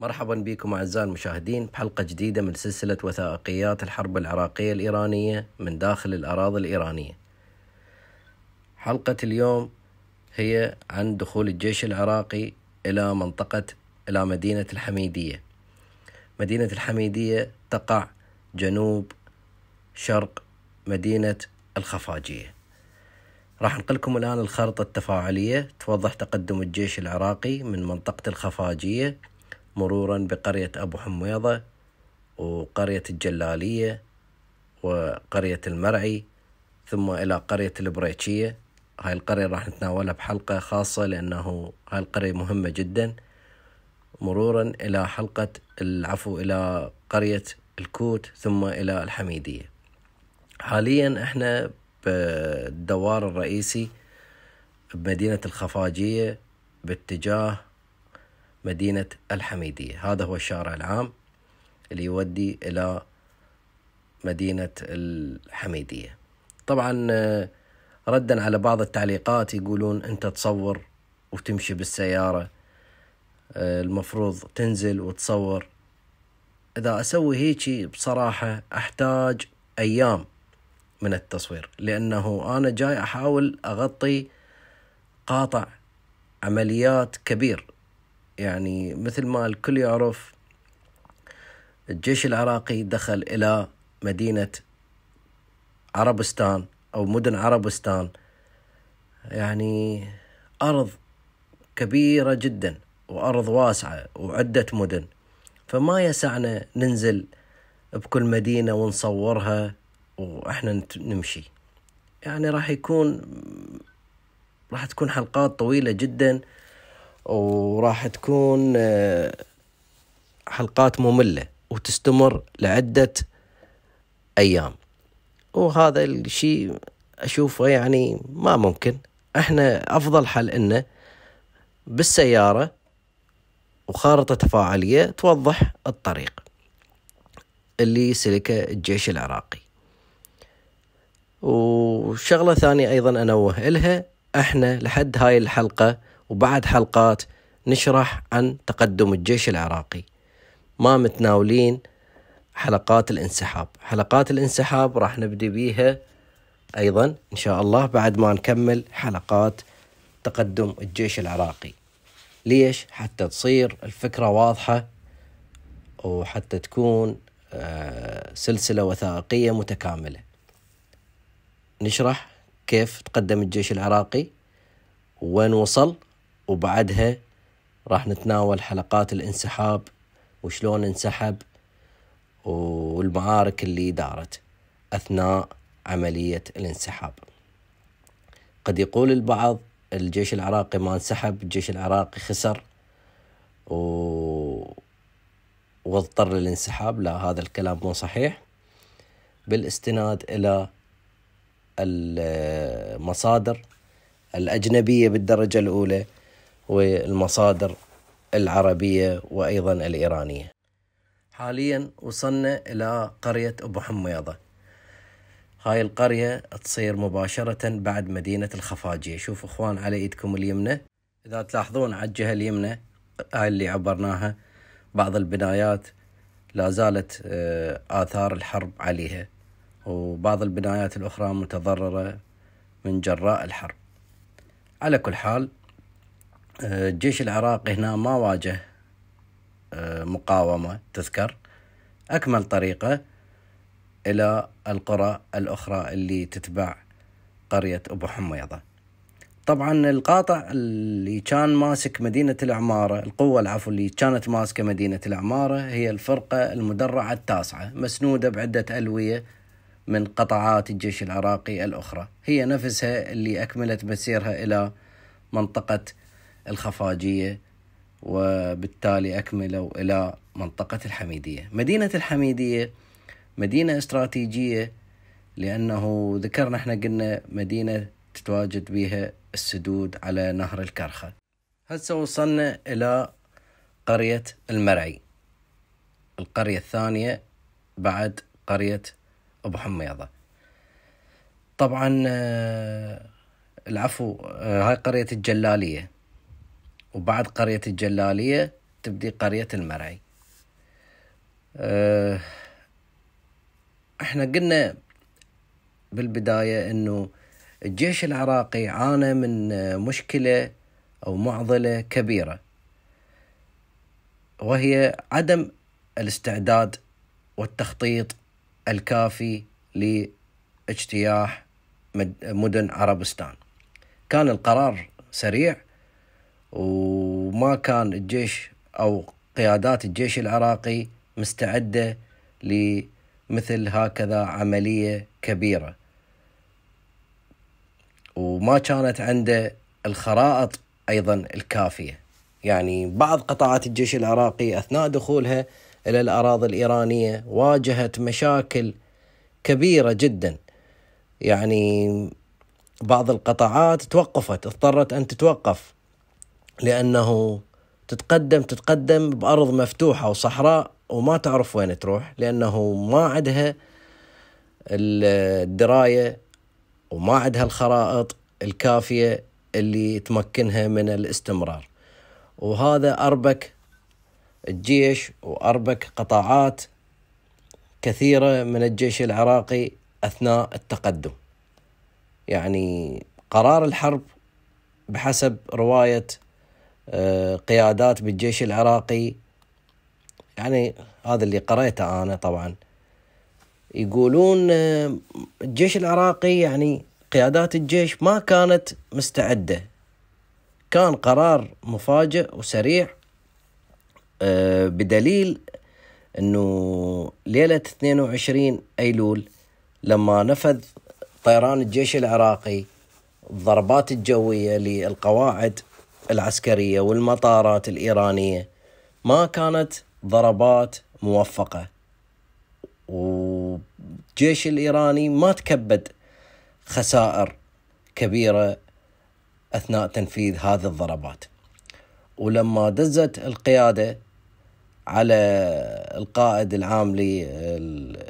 مرحبا بكم أعزائي المشاهدين بحلقة جديدة من سلسلة وثائقيات الحرب العراقية الإيرانية من داخل الأراضي الإيرانية حلقة اليوم هي عن دخول الجيش العراقي إلى منطقة إلى مدينة الحميدية مدينة الحميدية تقع جنوب شرق مدينة الخفاجية راح نقلكم الآن الخارطة التفاعلية توضح تقدم الجيش العراقي من منطقة الخفاجية مرورا بقرية أبو حميضة وقرية الجلالية وقرية المرعي ثم إلى قرية البريتشية هاي القرية راح نتناولها بحلقة خاصة لأنه هاي القرية مهمة جدا مرورا إلى حلقة العفو إلى قرية الكوت ثم إلى الحميدية حاليا احنا بالدوار الرئيسي بمدينة الخفاجية باتجاه مدينة الحميدية هذا هو الشارع العام اللي يودي إلى مدينة الحميدية طبعا آه، ردا على بعض التعليقات يقولون أنت تصور وتمشي بالسيارة آه، المفروض تنزل وتصور إذا أسوي هيجي بصراحة أحتاج أيام من التصوير لأنه أنا جاي أحاول أغطي قاطع عمليات كبير يعني مثل ما الكل يعرف الجيش العراقي دخل إلى مدينة عربستان أو مدن عربستان يعني أرض كبيرة جدا وأرض واسعة وعدة مدن فما يسعنا ننزل بكل مدينة ونصورها وإحنا نمشي يعني راح يكون راح تكون حلقات طويلة جدا وراح تكون آه، حلقات مملة وتستمر لعدة أيام وهذا الشيء أشوفه يعني ما ممكن احنا أفضل حل إنه بالسيارة وخارطة تفاعلية توضح الطريق اللي سلكه الجيش العراقي وشغلة ثانية أيضا أنوه إلها احنا لحد هاي الحلقة وبعد حلقات نشرح عن تقدم الجيش العراقي ما متناولين حلقات الانسحاب حلقات الانسحاب راح نبدي بيها أيضا إن شاء الله بعد ما نكمل حلقات تقدم الجيش العراقي ليش حتى تصير الفكرة واضحة وحتى تكون آه، سلسلة وثائقية متكاملة نشرح كيف تقدم الجيش العراقي وين وصل وبعدها راح نتناول حلقات الانسحاب وشلون انسحب والمعارك اللي دارت أثناء عملية الانسحاب قد يقول البعض الجيش العراقي ما انسحب الجيش العراقي خسر و... واضطر للانسحاب لا هذا الكلام مو صحيح بالاستناد إلى المصادر الأجنبية بالدرجة الأولى والمصادر العربية وأيضا الإيرانية حاليا وصلنا إلى قرية أبو حميضة هاي القرية تصير مباشرة بعد مدينة الخفاجية شوف إخوان على إيدكم اليمنى إذا تلاحظون على الجهة اليمنى هاي اللي عبرناها بعض البنايات لا زالت آه، آثار الحرب عليها وبعض البنايات الأخرى متضررة من جراء الحرب على كل حال الجيش العراقي هنا ما واجه آه، مقاومة تذكر أكمل طريقة إلى القرى الأخرى اللي تتبع قرية أبو حميضة طبعا القاطع اللي كان ماسك مدينة العمارة القوة العفو اللي كانت ماسكة مدينة العمارة هي الفرقة المدرعة التاسعة مسنودة بعدة ألوية من قطعات الجيش العراقي الأخرى هي نفسها اللي أكملت مسيرها إلى منطقة الخفاجية وبالتالي أكملوا إلى منطقة الحميدية مدينة الحميدية مدينة استراتيجية لأنه ذكرنا احنا قلنا مدينة تتواجد بها السدود على نهر الكرخة هسه وصلنا إلى قرية المرعي القرية الثانية بعد قرية أبو حميضة طبعا آه، العفو آه، هاي قرية الجلالية وبعد قرية الجلالية تبدي قرية المرعي أه، احنا قلنا بالبداية انه الجيش العراقي عانى من مشكلة او معضلة كبيرة وهي عدم الاستعداد والتخطيط الكافي لاجتياح مدن عربستان كان القرار سريع وما كان الجيش أو قيادات الجيش العراقي مستعدة لمثل هكذا عملية كبيرة وما كانت عنده الخرائط أيضا الكافية يعني بعض قطاعات الجيش العراقي أثناء دخولها إلى الأراضي الإيرانية واجهت مشاكل كبيرة جدا يعني بعض القطاعات توقفت اضطرت أن تتوقف لأنه تتقدم تتقدم بأرض مفتوحة وصحراء وما تعرف وين تروح لأنه ما عندها الدراية وما عندها الخرائط الكافية اللي تمكنها من الاستمرار وهذا أربك الجيش وأربك قطاعات كثيرة من الجيش العراقي أثناء التقدم يعني قرار الحرب بحسب رواية قيادات بالجيش العراقي يعني هذا اللي قريته أنا طبعا يقولون آه، الجيش العراقي يعني قيادات الجيش ما كانت مستعدة كان قرار مفاجئ وسريع آه، بدليل أنه ليلة 22 أيلول لما نفذ طيران الجيش العراقي الضربات الجوية للقواعد العسكرية والمطارات الإيرانية ما كانت ضربات موفقة والجيش الإيراني ما تكبد خسائر كبيرة أثناء تنفيذ هذه الضربات ولما دزت القيادة على القائد العام للقوى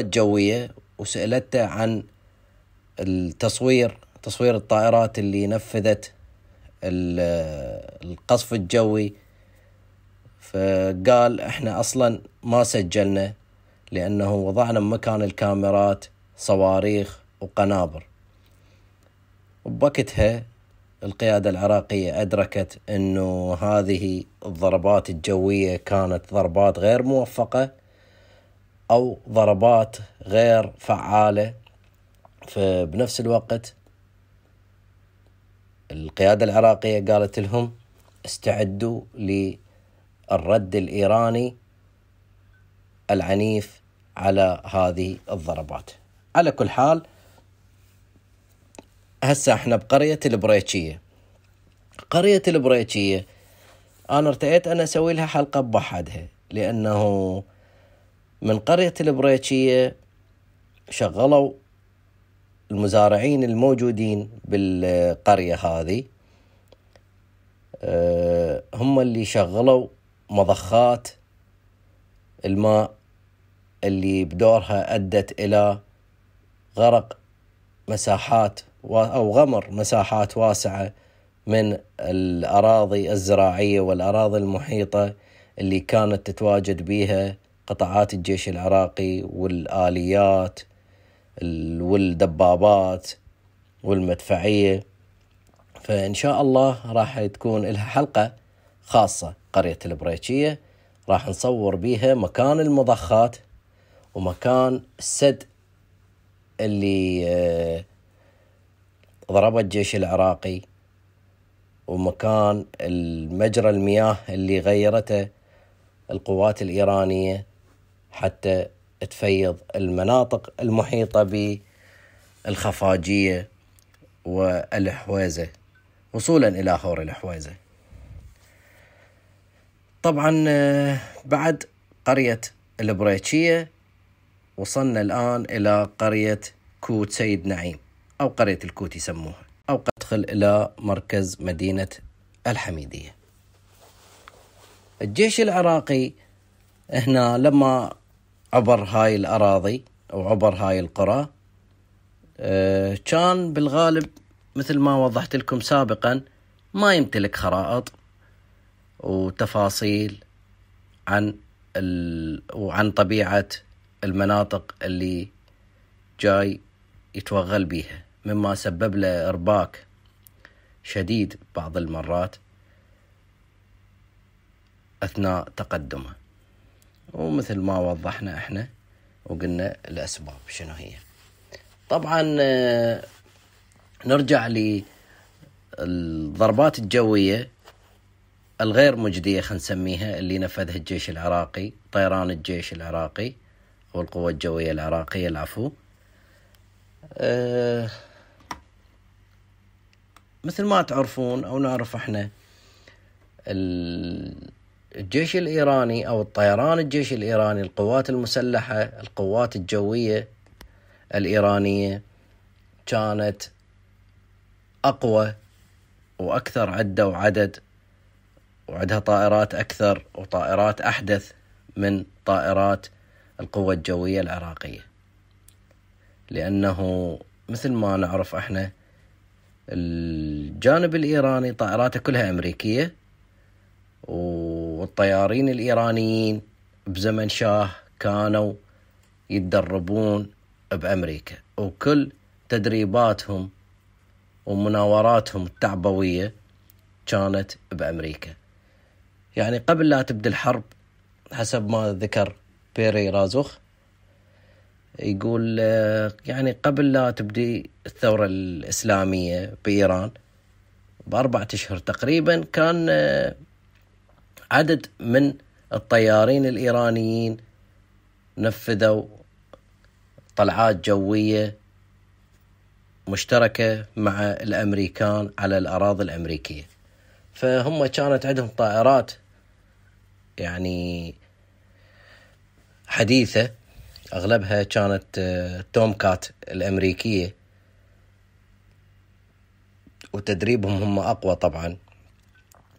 الجوية وسألته عن التصوير تصوير الطائرات اللي نفذت القصف الجوي فقال احنا اصلا ما سجلنا لانه وضعنا مكان الكاميرات صواريخ وقنابر وبكتها القيادة العراقية أدركت أنه هذه الضربات الجوية كانت ضربات غير موفقة أو ضربات غير فعالة فبنفس الوقت القيادة العراقية قالت لهم استعدوا للرد الإيراني العنيف على هذه الضربات على كل حال هسه احنا بقرية البريتشية قرية البريتشية انا ارتأيت ان اسوي لها حلقة بوحدها لانه من قرية البريتشية شغلوا المزارعين الموجودين بالقرية هذه آه، هم اللي شغلوا مضخات الماء اللي بدورها أدت إلى غرق مساحات أو غمر مساحات واسعة من الأراضي الزراعية والأراضي المحيطة اللي كانت تتواجد بها قطاعات الجيش العراقي والآليات والدبابات والمدفعية فإن شاء الله راح تكون لها حلقة خاصة قرية البريتشية راح نصور بيها مكان المضخات ومكان السد اللي آه، ضربه الجيش العراقي ومكان المجرى المياه اللي غيرته القوات الإيرانية حتى تفيض المناطق المحيطة بالخفاجية والحويزة وصولا إلى خور الحويزة طبعا آه، بعد قرية البريتشية وصلنا الآن إلى قرية كوت سيد نعيم أو قرية الكوت يسموها أو تدخل إلى مركز مدينة الحميدية الجيش العراقي هنا لما عبر هاي الأراضي أو عبر هاي القرى آه، كان بالغالب مثل ما وضحت لكم سابقا ما يمتلك خرائط وتفاصيل عن ال... وعن طبيعة المناطق اللي جاي يتوغل بيها مما سبب له إرباك شديد بعض المرات أثناء تقدمه ومثل ما وضحنا احنا وقلنا الأسباب شنو هي طبعا آه، نرجع للضربات الجوية الغير مجدية خلينا نسميها اللي نفذها الجيش العراقي طيران الجيش العراقي أو القوة الجوية العراقية العفو أه مثل ما تعرفون أو نعرف احنا الجيش الإيراني أو الطيران الجيش الإيراني القوات المسلحة القوات الجوية الإيرانية كانت أقوى وأكثر عدة وعدد وعندها طائرات أكثر وطائرات أحدث من طائرات القوة الجوية العراقية لأنه مثل ما نعرف احنا الجانب الإيراني طائراته كلها أمريكية و والطيارين الإيرانيين بزمن شاه كانوا يتدربون بأمريكا وكل تدريباتهم ومناوراتهم التعبوية كانت بأمريكا يعني قبل لا تبدأ الحرب حسب ما ذكر بيري رازوخ يقول يعني قبل لا تبدي الثورة الإسلامية بإيران بأربعة أشهر تقريبا كان عدد من الطيارين الإيرانيين نفذوا طلعات جوية مشتركة مع الأمريكان على الأراضي الأمريكية فهم كانت عندهم طائرات يعني حديثة أغلبها كانت آه، توم كات الأمريكية وتدريبهم هم أقوى طبعا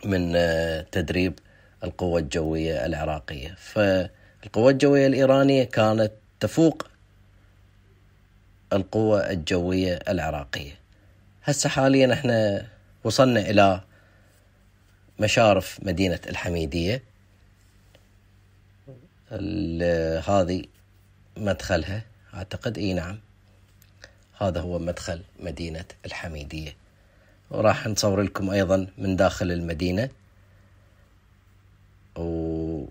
من آه، تدريب القوة الجوية العراقية فالقوة الجوية الإيرانية كانت تفوق القوة الجوية العراقية هسه حاليا احنا وصلنا إلى مشارف مدينة الحميدية هذه مدخلها أعتقد إي نعم هذا هو مدخل مدينة الحميدية وراح نصور لكم أيضا من داخل المدينة و...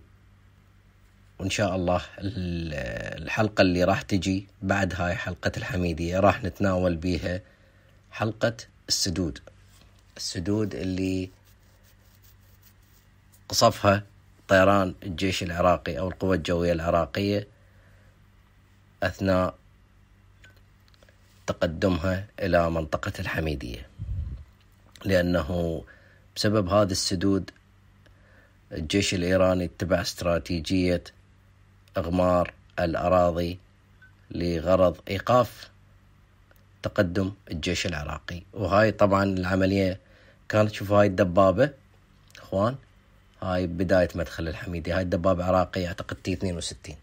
وإن شاء الله الحلقة اللي راح تجي بعد هاي حلقة الحميدية راح نتناول بيها حلقة السدود السدود اللي قصفها طيران الجيش العراقي أو القوة الجوية العراقية أثناء تقدمها إلى منطقة الحميدية لأنه بسبب هذا السدود الجيش الإيراني اتبع استراتيجية إغمار الأراضي لغرض إيقاف تقدم الجيش العراقي وهاي طبعا العملية كانت شوف هاي الدبابة اخوان هاي بداية مدخل الحميدي هاي الدبابة عراقية اعتقد تي 62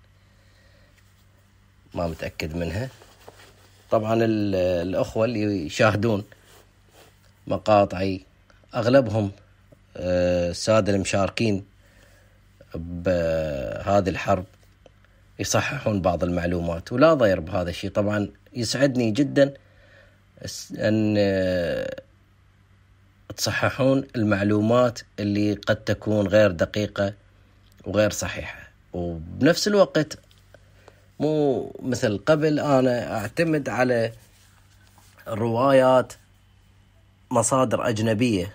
ما متأكد منها طبعا الأخوة اللي يشاهدون مقاطعي أغلبهم السادة آه، المشاركين بهذه الحرب يصححون بعض المعلومات ولا ضير بهذا الشيء طبعا يسعدني جدا أن آه، تصححون المعلومات اللي قد تكون غير دقيقة وغير صحيحة وبنفس الوقت مو مثل قبل أنا أعتمد على روايات مصادر أجنبية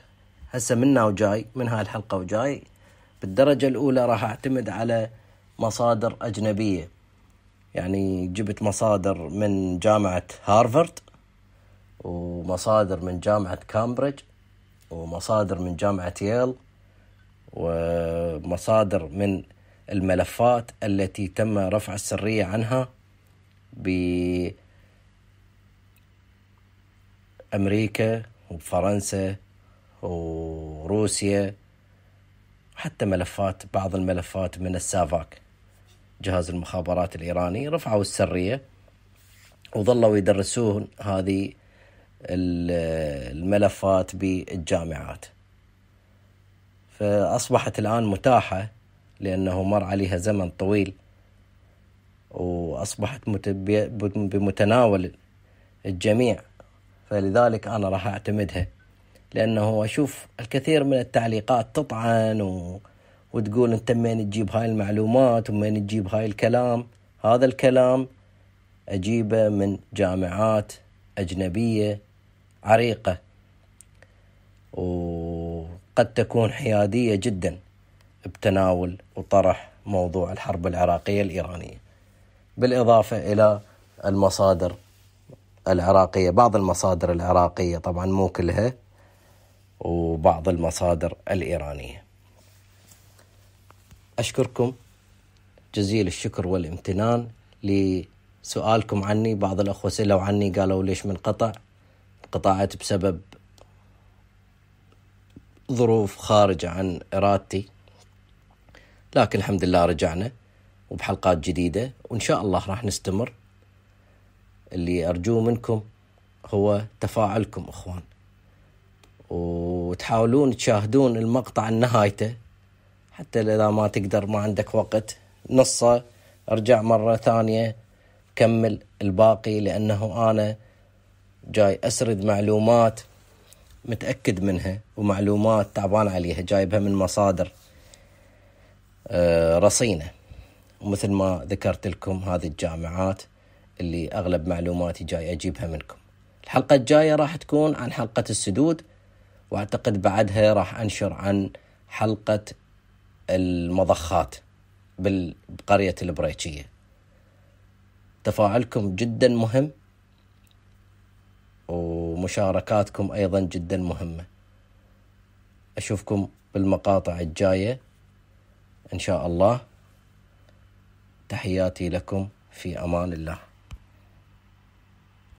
هسه منا وجاي من هاي الحلقة وجاي بالدرجة الأولى راح أعتمد على مصادر أجنبية يعني جبت مصادر من جامعة هارفرد ومصادر من جامعة كامبريدج ومصادر من جامعة ييل ومصادر من الملفات التي تم رفع السرية عنها ب امريكا وفرنسا وروسيا حتى ملفات بعض الملفات من السافاك جهاز المخابرات الإيراني رفعوا السرية وظلوا يدرسون هذه الملفات بالجامعات فأصبحت الآن متاحة لأنه مر عليها زمن طويل وأصبحت بمتناول الجميع فلذلك أنا راح أعتمدها لأنه أشوف الكثير من التعليقات تطعن و... وتقول أنت منين تجيب هاي المعلومات ومنين تجيب هاي الكلام هذا الكلام أجيبه من جامعات أجنبية عريقة وقد تكون حيادية جدا بتناول وطرح موضوع الحرب العراقية الإيرانية بالإضافة إلى المصادر العراقية بعض المصادر العراقية طبعا مو كلها وبعض المصادر الإيرانية أشكركم جزيل الشكر والامتنان لسؤالكم عني بعض الأخوة سألوا عني قالوا ليش قطع؟ انقطعت بسبب ظروف خارجة عن إرادتي لكن الحمد لله رجعنا وبحلقات جديدة وإن شاء الله راح نستمر اللي أرجوه منكم هو تفاعلكم إخوان وتحاولون تشاهدون المقطع نهايته حتى اذا ما تقدر ما عندك وقت نصه ارجع مره ثانيه كمل الباقي لانه انا جاي اسرد معلومات متاكد منها ومعلومات تعبان عليها جايبها من مصادر آه، رصينه ومثل ما ذكرت لكم هذه الجامعات اللي اغلب معلوماتي جاي اجيبها منكم الحلقه الجايه راح تكون عن حلقه السدود واعتقد بعدها راح انشر عن حلقه المضخات بقريه البريتشيه تفاعلكم جدا مهم ومشاركاتكم ايضا جدا مهمه اشوفكم بالمقاطع الجايه ان شاء الله تحياتي لكم في امان الله